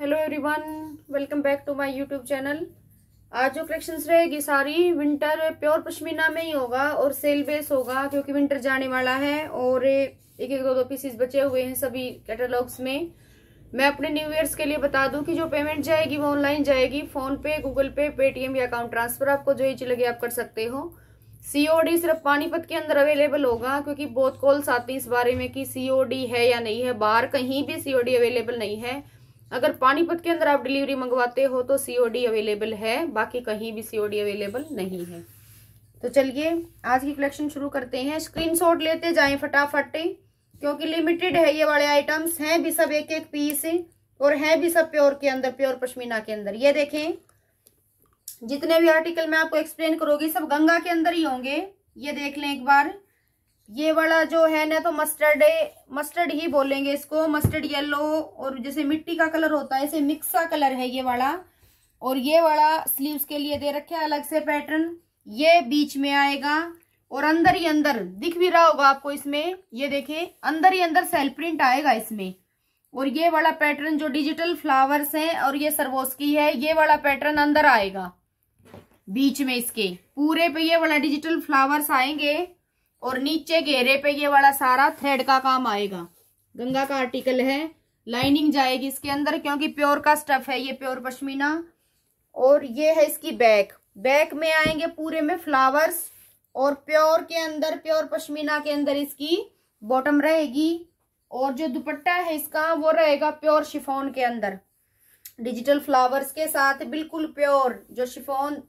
hello everyone welcome back to my YouTube channel आज जो collections रहेगी सारी विंटर प्योर पश्मीना में ही होगा और सेल बेस होगा क्योंकि विंटर जाने वाला है और एक एक दो दो पीसीस बचे हुए हैं सभी कैटलॉग्स में मैं अपने न्यू ईयर्स के लिए बता दूं कि जो पेमेंट जाएगी वो ऑनलाइन जाएगी फोन पे गूगल पे पेटीएम या अकाउंट ट्रांसफर आपको जो ही लगे आप कर सकते हो सीओडी सिर्फ पानीपत के अंदर अवेलेबल होगा क्योंकि बहुत कॉल्स आती हैं इस बारे में कि सीओडी है या नहीं है बाहर कहीं भी सीओडी अवेलेबल नहीं है अगर पानीपत के अंदर आप डिलीवरी मंगवाते हो तो सीओडी अवेलेबल है बाकी कहीं भी सीओडी अवेलेबल नहीं है तो चलिए आज की कलेक्शन शुरू करते हैं स्क्रीनशॉट लेते जाएं फटाफट क्योंकि लिमिटेड है ये वाले आइटम्स हैं भी सब एक एक पीस और है भी सब प्योर के अंदर प्योर पश्मीना के अंदर ये देखें जितने भी आर्टिकल मैं आपको एक्सप्लेन करूंगी सब गंगा के अंदर ही होंगे ये देख लें एक बार ये वाला जो है ना तो मस्टर्ड मस्टर्ड ही बोलेंगे इसको मस्टर्ड येलो और जैसे मिट्टी का कलर होता है ऐसे मिक्स कलर है ये वाला और ये वाला स्लीव्स के लिए दे रखे अलग से पैटर्न ये बीच में आएगा और अंदर ही अंदर दिख भी रहा होगा आपको इसमें ये देखे अंदर ही अंदर सेल प्रिंट आएगा इसमें और ये वाला पैटर्न जो डिजिटल फ्लावर्स है और ये की है ये वाला पैटर्न अंदर आएगा बीच में इसके पूरे पे ये वाला डिजिटल फ्लावर्स आएंगे और नीचे घेरे पे ये वाला सारा थ्रेड का काम आएगा गंगा का आर्टिकल है लाइनिंग जाएगी इसके अंदर क्योंकि प्योर का स्टफ है ये प्योर पश्मीना और ये है इसकी बैक बैक में आएंगे पूरे में फ्लावर्स और प्योर के अंदर प्योर पश्मीना के अंदर इसकी बॉटम रहेगी और जो दुपट्टा है इसका वो रहेगा प्योर शिफोन के अंदर डिजिटल फ्लावर्स के साथ बिल्कुल प्योर जो शिफोन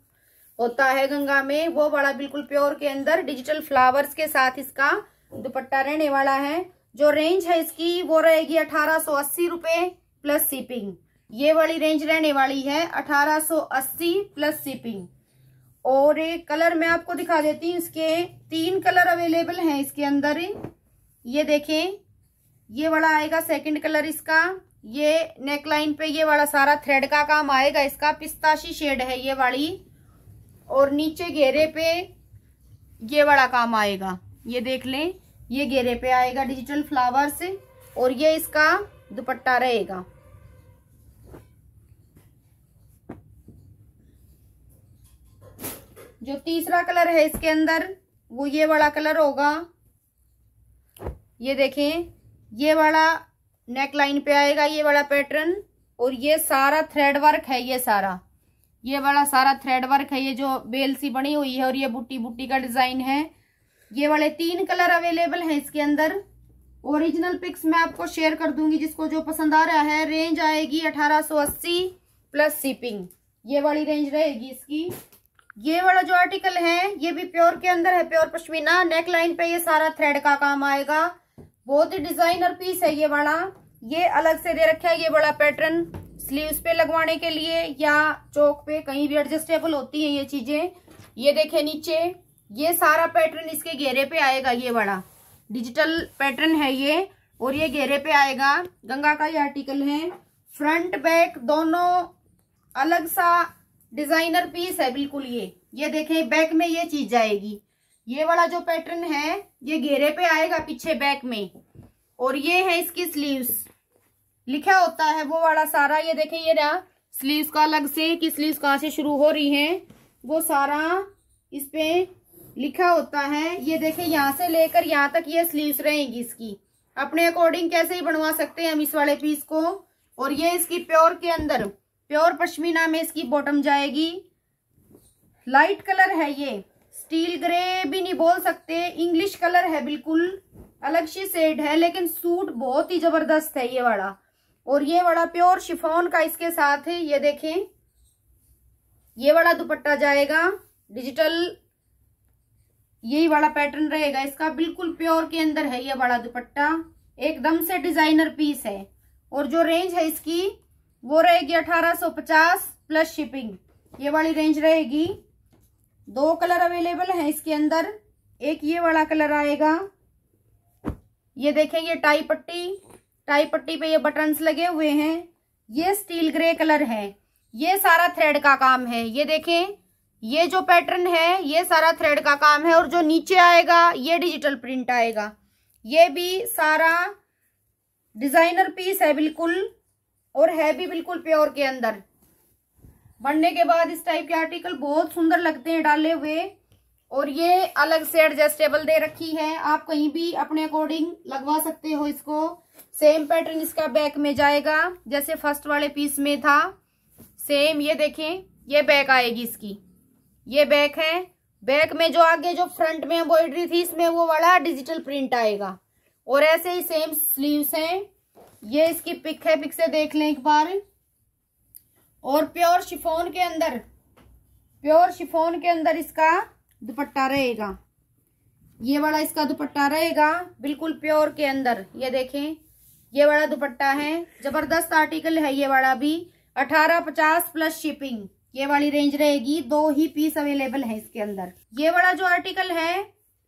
होता है गंगा में वो वाला बिल्कुल प्योर के अंदर डिजिटल फ्लावर्स के साथ इसका दुपट्टा रहने वाला है जो रेंज है इसकी वो रहेगी अठारह सौ अस्सी प्लस सीपिंग ये वाली रेंज रहने वाली है अठारह अस्सी प्लस सीपिंग और कलर मैं आपको दिखा देती हूँ इसके तीन कलर अवेलेबल हैं इसके अंदर ये देखें ये वाला आएगा सेकंड कलर इसका ये नेकलाइन पे ये वाला सारा थ्रेड का काम आएगा इसका पिस्ताशी शेड है ये वाली और नीचे घेरे पे ये बड़ा काम आएगा ये देख लें ये घेरे पे आएगा डिजिटल फ्लावर से और ये इसका दुपट्टा रहेगा जो तीसरा कलर है इसके अंदर वो ये वाला कलर होगा ये देखें ये वाला नेक लाइन पे आएगा ये वाला पैटर्न और ये सारा थ्रेड वर्क है ये सारा ये वाला सारा थ्रेड वर्क है ये जो बेल सी बनी हुई है और ये बुट्टी बुट्टी का डिजाइन है ये वाले तीन कलर अवेलेबल हैं इसके अंदर ओरिजिनल पिक्स मैं आपको शेयर कर दूंगी जिसको जो पसंद आ रहा है रेंज आएगी 1880 प्लस सीपिंग ये वाली रेंज रहेगी इसकी ये वाला जो आर्टिकल है ये भी प्योर के अंदर है प्योर पश्मीना नेक लाइन पे ये सारा थ्रेड का काम आएगा बहुत ही डिजाइनर पीस है ये वाला ये अलग से दे रखा है ये बड़ा पैटर्न स्लीव्स पे लगवाने के लिए या चौक पे कहीं भी एडजस्टेबल होती है ये चीजें ये देखे नीचे ये सारा पैटर्न इसके घेरे पे आएगा ये बड़ा डिजिटल पैटर्न है ये और ये घेरे पे आएगा गंगा का ये आर्टिकल है फ्रंट बैक दोनों अलग सा डिजाइनर पीस है बिल्कुल ये ये देखें बैक में ये चीज जाएगी ये वाला जो पैटर्न है ये घेरे पे आएगा पीछे बैक में और ये है इसकी स्लीव्स लिखा होता है वो वाला सारा ये देखें ये रहा स्लीव का अलग से कि स्लीव कहाँ से शुरू हो रही हैं वो सारा इस पे लिखा होता है ये देखें यहाँ से लेकर यहाँ तक ये स्लीव्स रहेंगी इसकी अपने अकॉर्डिंग कैसे ही बनवा सकते हैं हम इस वाले पीस को और ये इसकी प्योर के अंदर प्योर पश्मीना में इसकी बॉटम जाएगी लाइट कलर है ये स्टील ग्रे भी नहीं बोल सकते इंग्लिश कलर है बिल्कुल अलग सी शेड है लेकिन सूट बहुत ही जबरदस्त है ये वाला और ये बड़ा प्योर शिफोन का इसके साथ है ये देखें ये वाला दुपट्टा जाएगा डिजिटल यही वाला पैटर्न रहेगा इसका बिल्कुल प्योर के अंदर है ये बड़ा दुपट्टा एकदम से डिजाइनर पीस है और जो रेंज है इसकी वो रहेगी 1850 प्लस शिपिंग ये वाली रेंज रहेगी दो कलर अवेलेबल है इसके अंदर एक ये वाला कलर आएगा ये देखें ये टाई पट्टी टाई पट्टी पे ये बटन्स लगे हुए हैं ये स्टील ग्रे कलर है ये सारा थ्रेड का काम है ये देखें ये जो पैटर्न है ये सारा थ्रेड का काम है और जो नीचे आएगा ये डिजिटल प्रिंट आएगा ये भी सारा डिजाइनर पीस है बिल्कुल और है भी बिल्कुल प्योर के अंदर बनने के बाद इस टाइप के आर्टिकल बहुत सुंदर लगते हैं डाले हुए और ये अलग से एडजस्टेबल दे रखी है आप कहीं भी अपने अकॉर्डिंग लगवा सकते हो इसको सेम पैटर्न इसका बैक में जाएगा जैसे फर्स्ट वाले पीस में था सेम ये देखें ये बैक आएगी इसकी ये बैक है बैक में जो आगे जो फ्रंट में एम्ब्रॉयडरी थी इसमें वो वाला डिजिटल प्रिंट आएगा और ऐसे ही सेम स्लीव्स हैं ये इसकी पिक है पिक से देख लें एक बार और प्योर शिफोन के अंदर प्योर शिफोन के अंदर इसका दुपट्टा रहेगा ये वाला इसका दुपट्टा रहेगा बिल्कुल प्योर के अंदर ये देखें ये वाला दुपट्टा है जबरदस्त आर्टिकल है ये वाला भी अठारह पचास प्लस शिपिंग ये वाली रेंज रहेगी दो ही पीस अवेलेबल है इसके अंदर ये वाला जो आर्टिकल है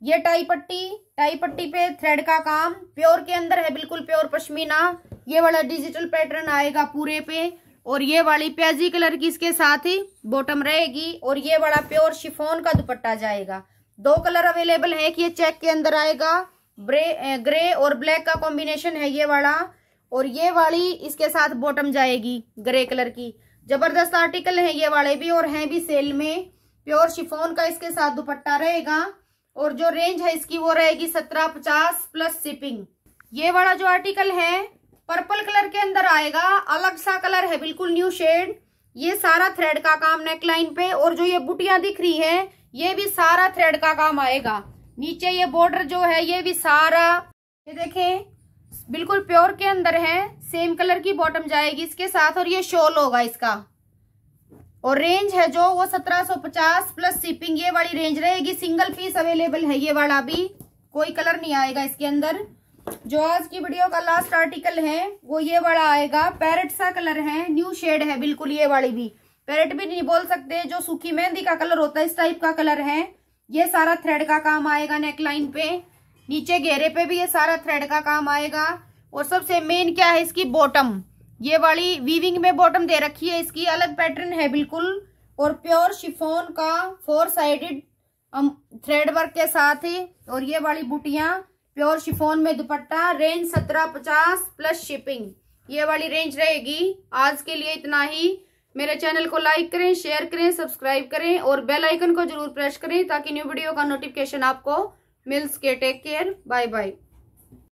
ये टाई पट्टी टाई पट्टी पे थ्रेड का काम प्योर के अंदर है बिल्कुल प्योर पश्मीना ये वाला डिजिटल पैटर्न आएगा पूरे पे और ये वाली प्याजी कलर की इसके साथ ही बॉटम रहेगी और ये वाला प्योर शिफोन का दुपट्टा जाएगा दो कलर अवेलेबल है कि ये चेक के अंदर आएगा ग्रे eh, और ब्लैक का कॉम्बिनेशन है ये वाला और ये वाली इसके साथ बॉटम जाएगी ग्रे कलर की जबरदस्त आर्टिकल है ये वाले भी और हैं भी सेल में प्योर शिफोन का इसके साथ दुपट्टा रहेगा और जो रेंज है इसकी वो रहेगी सत्रह पचास प्लस शिपिंग ये वाला जो आर्टिकल है पर्पल कलर के अंदर आएगा अलग सा कलर है बिल्कुल न्यू शेड ये सारा थ्रेड का काम नेकलाइन पे और जो ये बुटियां दिख रही है ये भी सारा थ्रेड का काम आएगा नीचे ये बॉर्डर जो है ये भी सारा ये देखें बिल्कुल प्योर के अंदर है सेम कलर की बॉटम जाएगी इसके साथ और ये शॉल होगा इसका और रेंज है जो वो 1750 प्लस शिपिंग ये वाली रेंज रहेगी सिंगल पीस अवेलेबल है ये वाला भी कोई कलर नहीं आएगा इसके अंदर जो आज की वीडियो का लास्ट आर्टिकल है वो ये वाला आएगा पैरट सा कलर है न्यू शेड है बिल्कुल ये वाली भी पैरेट भी नहीं बोल सकते जो सूखी मेहंदी का कलर होता है इस टाइप का कलर है ये सारा थ्रेड का काम आएगा नेकलाइन पे नीचे घेरे पे भी ये सारा थ्रेड का काम आएगा और सबसे मेन क्या है इसकी बॉटम ये वाली वीविंग में बॉटम दे रखी है इसकी अलग पैटर्न है बिल्कुल और प्योर शिफोन का फोर साइडेड थ्रेड वर्क के साथ ही और ये वाली बुटियां प्योर शिफोन में दुपट्टा रेंज सत्रह पचास प्लस शिपिंग ये वाली रेंज रहेगी आज के लिए इतना ही मेरे चैनल को लाइक करें शेयर करें सब्सक्राइब करें और बेल आइकन को जरूर प्रेस करें ताकि न्यू वीडियो का नोटिफिकेशन आपको मिल सके टेक केयर बाय बाय